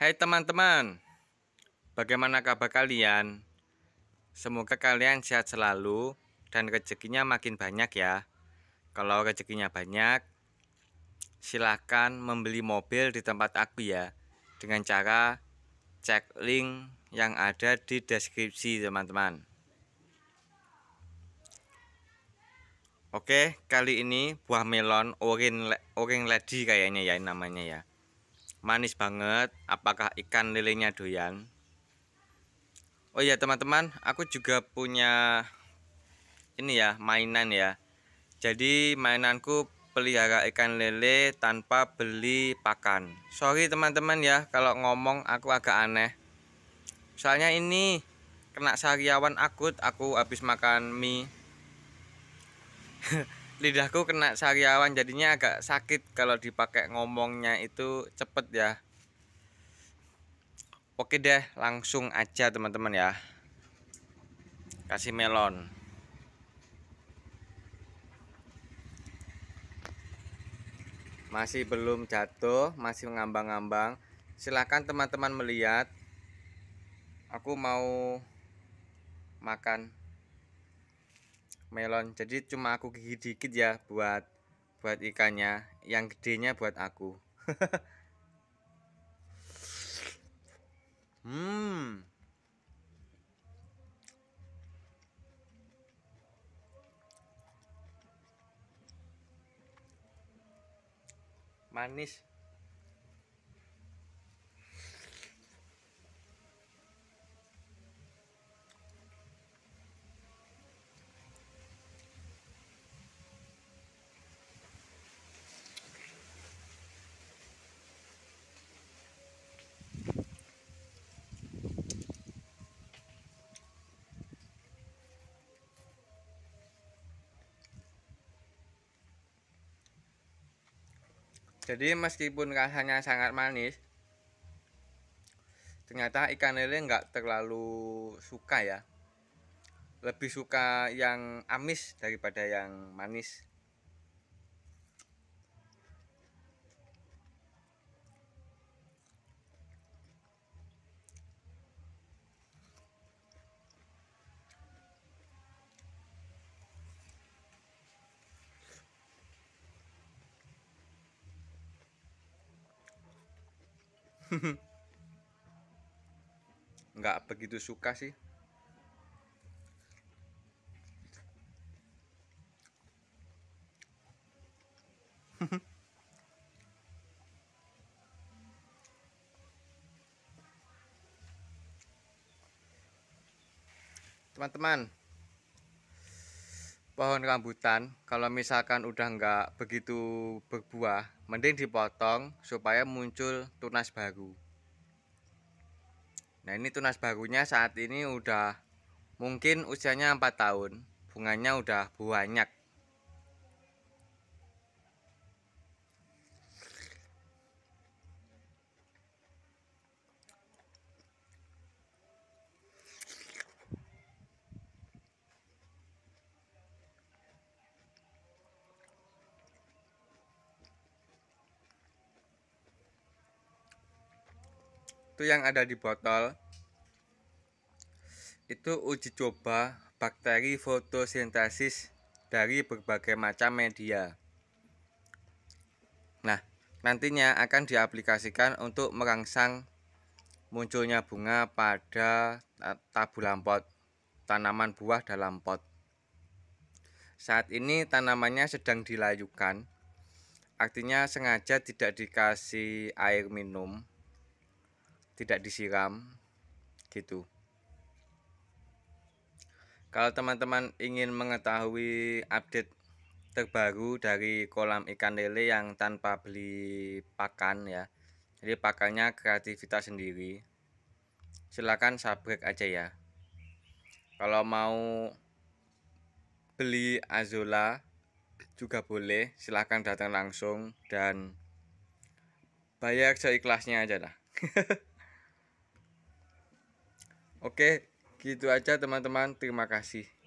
Hai teman-teman, bagaimana kabar kalian? Semoga kalian sehat selalu dan rezekinya makin banyak ya. Kalau rezekinya banyak, silahkan membeli mobil di tempat aku ya. Dengan cara cek link yang ada di deskripsi teman-teman. Oke, kali ini buah melon orange, orange lady kayaknya ya namanya ya manis banget apakah ikan lelenya doyan oh ya teman-teman aku juga punya ini ya mainan ya jadi mainanku pelihara ikan lele tanpa beli pakan sorry teman-teman ya kalau ngomong aku agak aneh soalnya ini kena sariawan akut aku habis makan mie lidahku kena sariawan jadinya agak sakit kalau dipakai ngomongnya itu cepet ya oke deh langsung aja teman-teman ya kasih melon masih belum jatuh masih mengambang ngambang silahkan teman-teman melihat aku mau makan melon jadi cuma aku gigit dikit ya buat buat ikannya yang gedenya buat aku hmm manis Jadi meskipun rasanya sangat manis, ternyata ikan lele nggak terlalu suka ya. Lebih suka yang amis daripada yang manis. nggak begitu suka sih teman-teman pohon rambutan kalau misalkan udah nggak begitu berbuah mending dipotong supaya muncul tunas baru nah ini tunas barunya saat ini udah mungkin usianya 4 tahun bunganya udah banyak itu yang ada di botol itu uji coba bakteri fotosintesis dari berbagai macam media. Nah, nantinya akan diaplikasikan untuk merangsang munculnya bunga pada tabu lampot tanaman buah dalam pot. Saat ini tanamannya sedang dilayukan, artinya sengaja tidak dikasih air minum tidak disiram gitu kalau teman-teman ingin mengetahui update terbaru dari kolam ikan lele yang tanpa beli pakan ya jadi pakannya kreativitas sendiri silahkan subscribe aja ya kalau mau beli azola juga boleh silahkan datang langsung dan bayar seikhlasnya aja lah Oke, gitu aja teman-teman. Terima kasih.